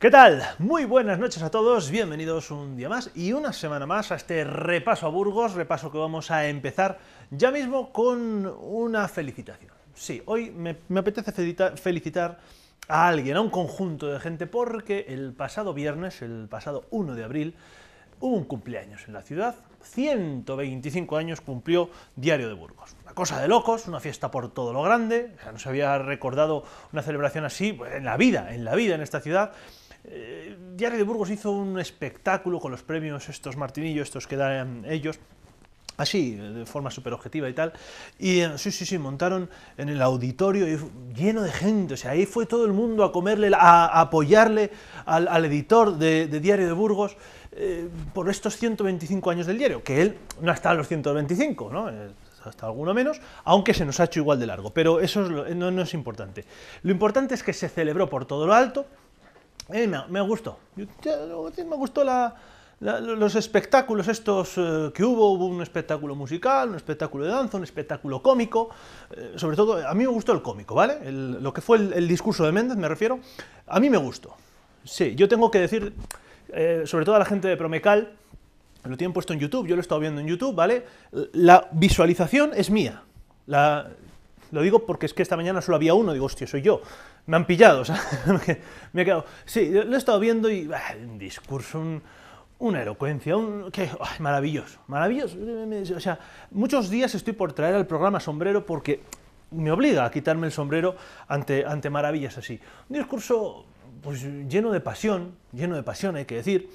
¿Qué tal? Muy buenas noches a todos, bienvenidos un día más y una semana más a este repaso a Burgos, repaso que vamos a empezar ya mismo con una felicitación. Sí, hoy me, apetece felicitar a alguien, a un conjunto de gente, porque el pasado viernes, el pasado 1 de abril, hubo un cumpleaños en la ciudad, 125 años cumplió Diario de Burgos. Una cosa de locos, una fiesta por todo lo grande, no se había recordado una celebración así en la vida, en la vida en esta ciudad, eh, diario de Burgos hizo un espectáculo con los premios, estos martinillos, estos que dan ellos, así, de forma súper objetiva y tal, y eh, sí, sí, sí, montaron en el auditorio lleno de gente, o sea, ahí fue todo el mundo a comerle, a, apoyarle al, editor de, Diario de Burgos eh, por estos 125 años del diario, que él no está a los 125, ¿no? hasta alguno menos, aunque se nos ha hecho igual de largo, pero eso no es importante. Lo importante es que se celebró por todo lo alto, me, gustó. me gustó los espectáculos estos eh, que hubo, hubo un espectáculo musical, un espectáculo de danza, un espectáculo cómico, eh, sobre todo a mí me gustó el cómico, ¿vale? lo que fue el, discurso de Méndez, me refiero, a mí me gustó. Sí, yo tengo que decir, eh, sobre todo a la gente de Promecal, lo tienen puesto en YouTube, yo lo he estado viendo en YouTube, ¿vale? La visualización es mía. La, lo digo porque es que esta mañana solo había uno, digo, hostia, soy yo. Me han pillado, o sea, me he quedado. Sí, lo he estado viendo y un discurso, una elocuencia, un... maravilloso, maravilloso. O sea, muchos días estoy por traer al programa sombrero porque me obliga a quitarme el sombrero ante, ante maravillas así. Un discurso pues, lleno de pasión, lleno de pasión, hay que decir,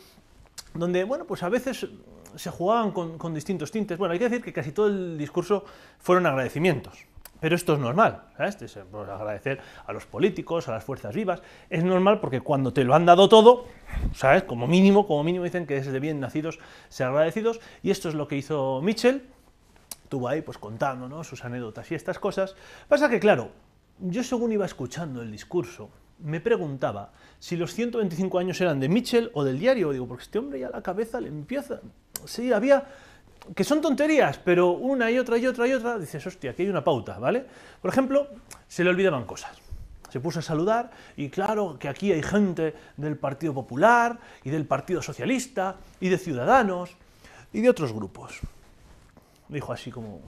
donde, bueno, pues a veces se jugaban con, distintos tintes. Bueno, hay que decir que casi todo el discurso fueron agradecimientos. Pero esto es normal, ¿sabes? Es, pues, agradecer a los políticos, a las fuerzas vivas, es normal porque cuando te lo han dado todo, ¿sabes? Como mínimo, como mínimo dicen que es de bien nacidos ser agradecidos, y esto es lo que hizo Mitchell, tuvo ahí pues contando sus anécdotas y estas cosas. Pasa que, claro, yo según iba escuchando el discurso, me preguntaba si los 125 años eran de Mitchell o del diario. Digo, porque este hombre ya la cabeza le empieza... Sí, había que son tonterías, pero una y otra y otra y otra, dices, hostia, aquí hay una pauta, ¿vale? Por ejemplo, se le olvidaban cosas. Se puso a saludar y claro que aquí hay gente del Partido Popular y del Partido Socialista y de Ciudadanos y de otros grupos. Dijo así como,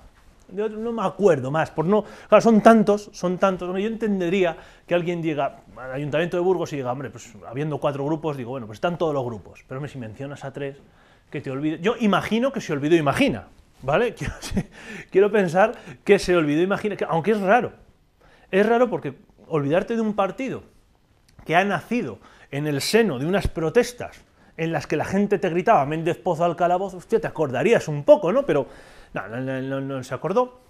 no me acuerdo más, por no, claro, son tantos, son tantos, yo entendería que alguien diga al Ayuntamiento de Burgos y diga, hombre, pues habiendo cuatro grupos, digo, bueno, pues están todos los grupos, pero si mencionas a tres, que te Yo imagino que se olvidó Imagina, ¿vale? Quiero, pensar que se olvidó Imagina, aunque es raro. Es raro porque olvidarte de un partido que ha nacido en el seno de unas protestas en las que la gente te gritaba Méndez Pozo al calabozo, hostia, te acordarías un poco, ¿no? Pero no, no se acordó.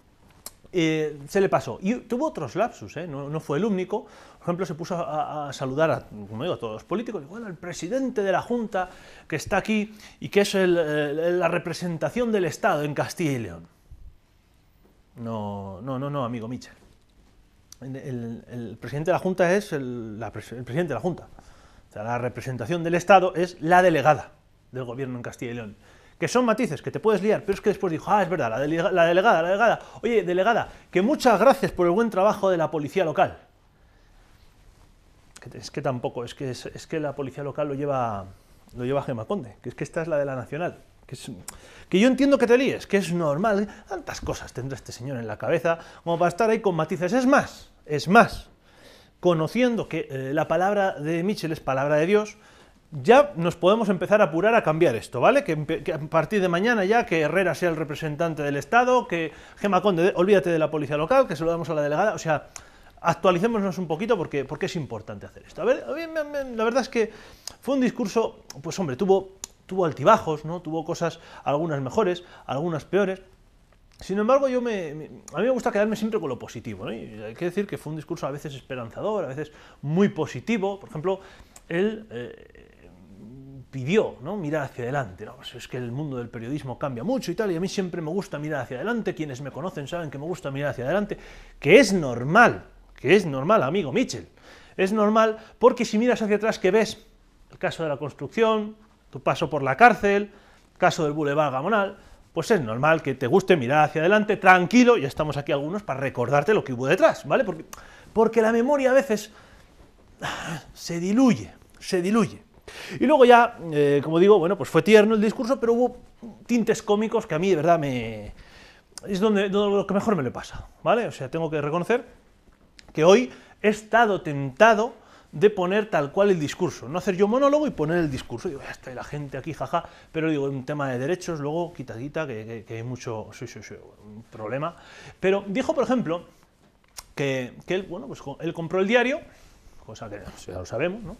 Eh, se le pasó. Y tuvo otros lapsus, ¿eh? no, fue el único. Por ejemplo, se puso a, saludar a, como digo, a todos los políticos, igual bueno, el presidente de la Junta que está aquí y que es la representación del Estado en Castilla y León. No, no, no, amigo Michel. El, presidente de la Junta es el, presidente de la Junta. O sea, la representación del Estado es la delegada del gobierno en Castilla y León que son matices, que te puedes liar, pero es que después dijo, ah, es verdad, la, delegada, la delegada, oye, delegada, que muchas gracias por el buen trabajo de la policía local. Es que tampoco, es que, es, que la policía local lo lleva, lo lleva Conde, que es que esta es la de la nacional. Que, que, yo entiendo que te líes, que es normal, tantas cosas tendrá este señor en la cabeza como para estar ahí con matices. Es más, es más, conociendo que eh, la palabra de Michel es palabra de Dios, ya nos podemos empezar a apurar a cambiar esto, ¿vale? Que, a partir de mañana ya que Herrera sea el representante del Estado, que Gema Conde, olvídate de la policía local, que se lo damos a la delegada, o sea, actualicémonos un poquito porque, porque es importante hacer esto. A ver, la verdad es que fue un discurso, pues hombre, tuvo, tuvo altibajos, ¿no? Tuvo cosas, algunas mejores, algunas peores, sin embargo, yo me, a mí me gusta quedarme siempre con lo positivo. ¿no? Y hay que decir que fue un discurso a veces esperanzador, a veces muy positivo. Por ejemplo, él eh, pidió, ¿no? mirar hacia adelante. No, pues es que el mundo del periodismo cambia mucho y tal, y a mí siempre me gusta mirar hacia adelante, quienes me conocen saben que me gusta mirar hacia adelante, que es normal, que es normal, amigo Mitchell. Es normal porque si miras hacia atrás, que ves? El caso de la construcción, tu paso por la cárcel, caso del Boulevard Gamonal, pues es normal que te guste mirar hacia adelante, tranquilo, ya estamos aquí algunos para recordarte lo que hubo detrás, ¿vale? Porque, porque la memoria a veces ah, se diluye, se diluye. Y luego ya, eh, como digo, bueno, pues fue tierno el discurso, pero hubo tintes cómicos que a mí de verdad me... Es donde, lo que mejor me le pasa, ¿vale? O sea, tengo que reconocer que hoy he estado tentado de poner tal cual el discurso, no hacer yo monólogo y poner el discurso. Digo, ya está la gente aquí, jaja, pero digo, un tema de derechos, luego quitadita, que, que, hay mucho sí, sí, sí, un problema. Pero dijo, por ejemplo, que, que, él, bueno, pues él compró el diario, cosa que ya lo sabemos, ¿no?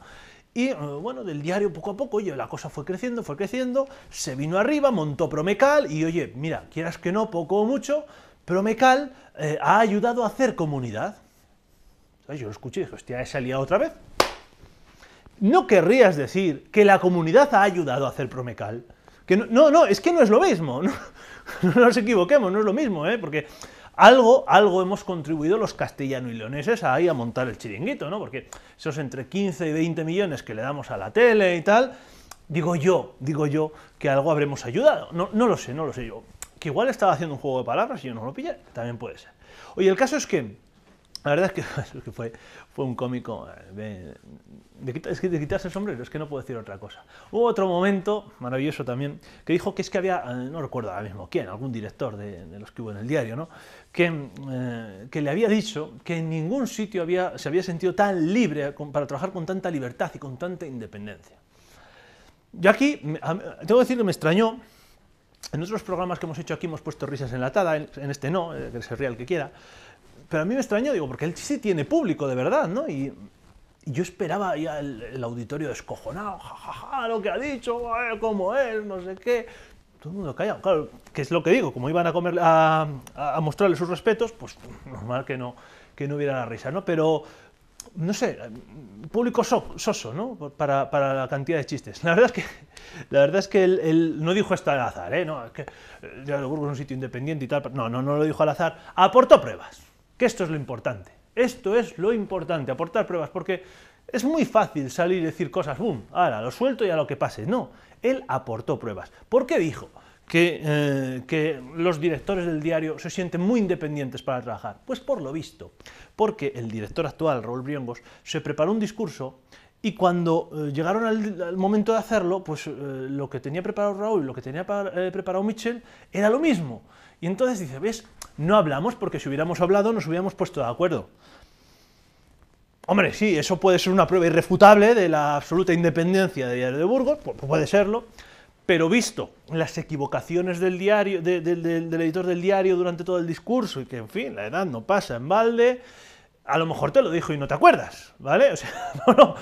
Y eh, bueno, del diario poco a poco, oye, la cosa fue creciendo, fue creciendo, se vino arriba, montó Promecal y oye, mira, quieras que no, poco o mucho, Promecal eh, ha ayudado a hacer comunidad. Yo lo escuché y dije, hostia, he salido otra vez. ¿No querrías decir que la comunidad ha ayudado a hacer Promecal? Que no, no, es que no es lo mismo. No, no nos equivoquemos, no es lo mismo, ¿eh? porque algo, algo hemos contribuido los castellanos y leoneses ahí a montar el chiringuito, ¿no? Porque esos entre 15 y 20 millones que le damos a la tele y tal, digo yo, digo yo que algo habremos ayudado. No, no lo sé, no lo sé yo. Que igual estaba haciendo un juego de palabras y yo no lo pillé, también puede ser. Oye, el caso es que la verdad es que, fue, fue un cómico eh, de, de, quitarse el sombrero, es que no puedo decir otra cosa. Hubo otro momento maravilloso también que dijo que es que había, eh, no recuerdo ahora mismo quién, algún director de, los que hubo en el diario, ¿no? que, eh, que le había dicho que en ningún sitio había, se había sentido tan libre para trabajar con tanta libertad y con tanta independencia. Yo aquí, tengo que decir que me extrañó, en otros programas que hemos hecho aquí hemos puesto risas enlatadas, en, este no, que se ría el que quiera, pero a mí me extrañó, digo, porque él sí tiene público de verdad, ¿no? Y, yo esperaba ya el, auditorio descojonado, jajaja, ja, ja, lo que ha dicho, eh, como él, no sé qué. Todo el mundo callado, claro, que es lo que digo, como iban a, comer, a, mostrarle sus respetos, pues normal que no, que no hubiera la risa, ¿no? Pero, no sé, público soso, ¿no? Para, la cantidad de chistes. La verdad es que, la verdad es que él, no dijo esto al azar, ¿eh? No, es que es un sitio independiente y tal, no, no, no lo dijo al azar, aportó pruebas. Que esto es lo importante. Esto es lo importante, aportar pruebas, porque es muy fácil salir y decir cosas, boom, ahora lo suelto y a lo que pase. No, él aportó pruebas. ¿Por qué dijo? Eh, que, los directores del diario se sienten muy independientes para trabajar? Pues por lo visto, porque el director actual, Raúl Briongos, se preparó un discurso y cuando eh, llegaron al, momento de hacerlo, pues eh, lo que tenía preparado Raúl, lo que tenía preparado Michel, era lo mismo. Y entonces dice, ¿ves? No hablamos porque si hubiéramos hablado nos hubiéramos puesto de acuerdo. Hombre, sí, eso puede ser una prueba irrefutable de la absoluta independencia de Diario de Burgos, puede serlo, pero visto las equivocaciones del, diario, del editor del diario durante todo el discurso y que, en fin, la edad no pasa en balde, a lo mejor te lo dijo y no te acuerdas, ¿vale? O sea, no, no.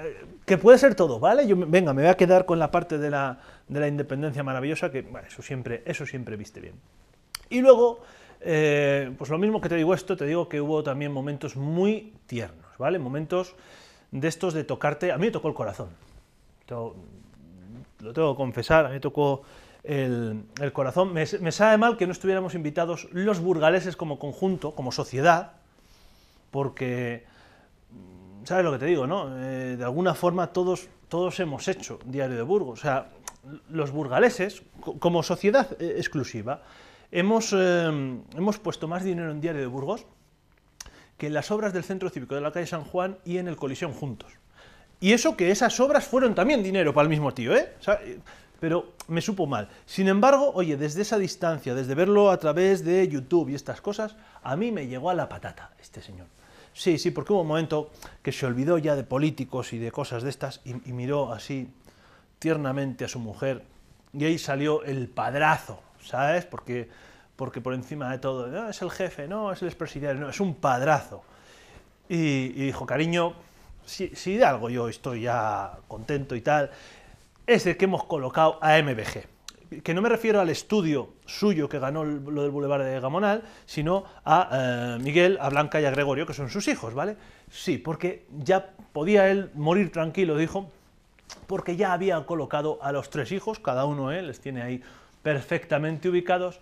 Eh, que puede ser todo, ¿vale? Yo, venga, me voy a quedar con la parte de la, independencia maravillosa, que eso, siempre, eso siempre viste bien. Y luego, eh, pues lo mismo que te digo esto, te digo que hubo también momentos muy tiernos, ¿vale? Momentos de estos de tocarte, a mí me tocó el corazón, lo tengo que confesar, a mí me tocó el, corazón, me, sabe mal que no estuviéramos invitados los burgaleses como conjunto, como sociedad, porque ¿sabes lo que te digo? No? Eh, de alguna forma todos, todos hemos hecho Diario de Burgos. O sea, los burgaleses, como sociedad eh, exclusiva, hemos, eh, hemos puesto más dinero en Diario de Burgos que en las obras del Centro Cívico de la calle San Juan y en el Colisión juntos. Y eso que esas obras fueron también dinero para el mismo tío, ¿eh? pero me supo mal. Sin embargo, oye, desde esa distancia, desde verlo a través de YouTube y estas cosas, a mí me llegó a la patata este señor. Sí, sí, porque hubo un momento que se olvidó ya de políticos y de cosas de estas y, miró así tiernamente a su mujer y ahí salió el padrazo, ¿sabes? Porque, porque por encima de todo, es el jefe, no, es el expresidiario, no, es un padrazo. Y, dijo, cariño, si, si de algo yo estoy ya contento y tal, es de que hemos colocado a MBG que no me refiero al estudio suyo que ganó lo del Boulevard de Gamonal, sino a eh, Miguel, a Blanca y a Gregorio, que son sus hijos, ¿vale? Sí, porque ya podía él morir tranquilo, dijo, porque ya había colocado a los tres hijos, cada uno ¿eh? les tiene ahí perfectamente ubicados.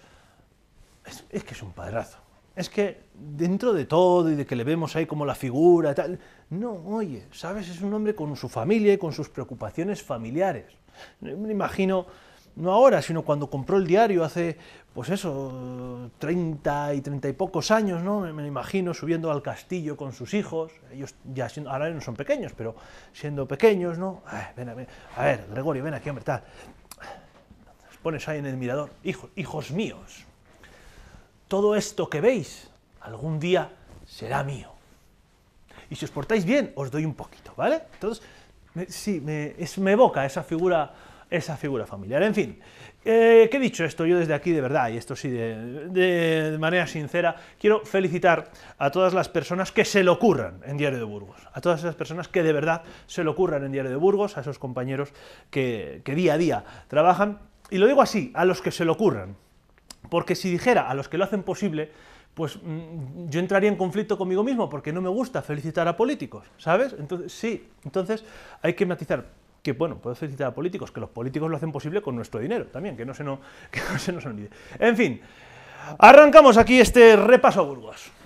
Es, es, que es un padrazo. Es que dentro de todo y de que le vemos ahí como la figura, tal, no, oye, ¿sabes? Es un hombre con su familia y con sus preocupaciones familiares. Me imagino no ahora, sino cuando compró el diario hace, pues eso, 30 y 30 y pocos años, ¿no? Me, imagino subiendo al castillo con sus hijos, ellos ya ahora no son pequeños, pero siendo pequeños, ¿no? ven a, ver, Gregorio, ven aquí, hombre, tal. Los pones ahí en el mirador, hijos, hijos míos, todo esto que veis algún día será mío. Y si os portáis bien, os doy un poquito, ¿vale? Entonces, sí, es, me evoca esa figura esa figura familiar. En fin, eh, he dicho esto, yo desde aquí de verdad, y esto sí de, manera sincera, quiero felicitar a todas las personas que se lo ocurran en Diario de Burgos, a todas esas personas que de verdad se lo ocurran en Diario de Burgos, a esos compañeros que, que día a día trabajan, y lo digo así, a los que se lo ocurran, porque si dijera a los que lo hacen posible, pues mm, yo entraría en conflicto conmigo mismo porque no me gusta felicitar a políticos, ¿sabes? Entonces, sí, entonces hay que matizar que bueno, puedo citar a políticos, que los políticos lo hacen posible con nuestro dinero también, que no se, no, que no se nos olvide. En fin, arrancamos aquí este repaso a Burgos.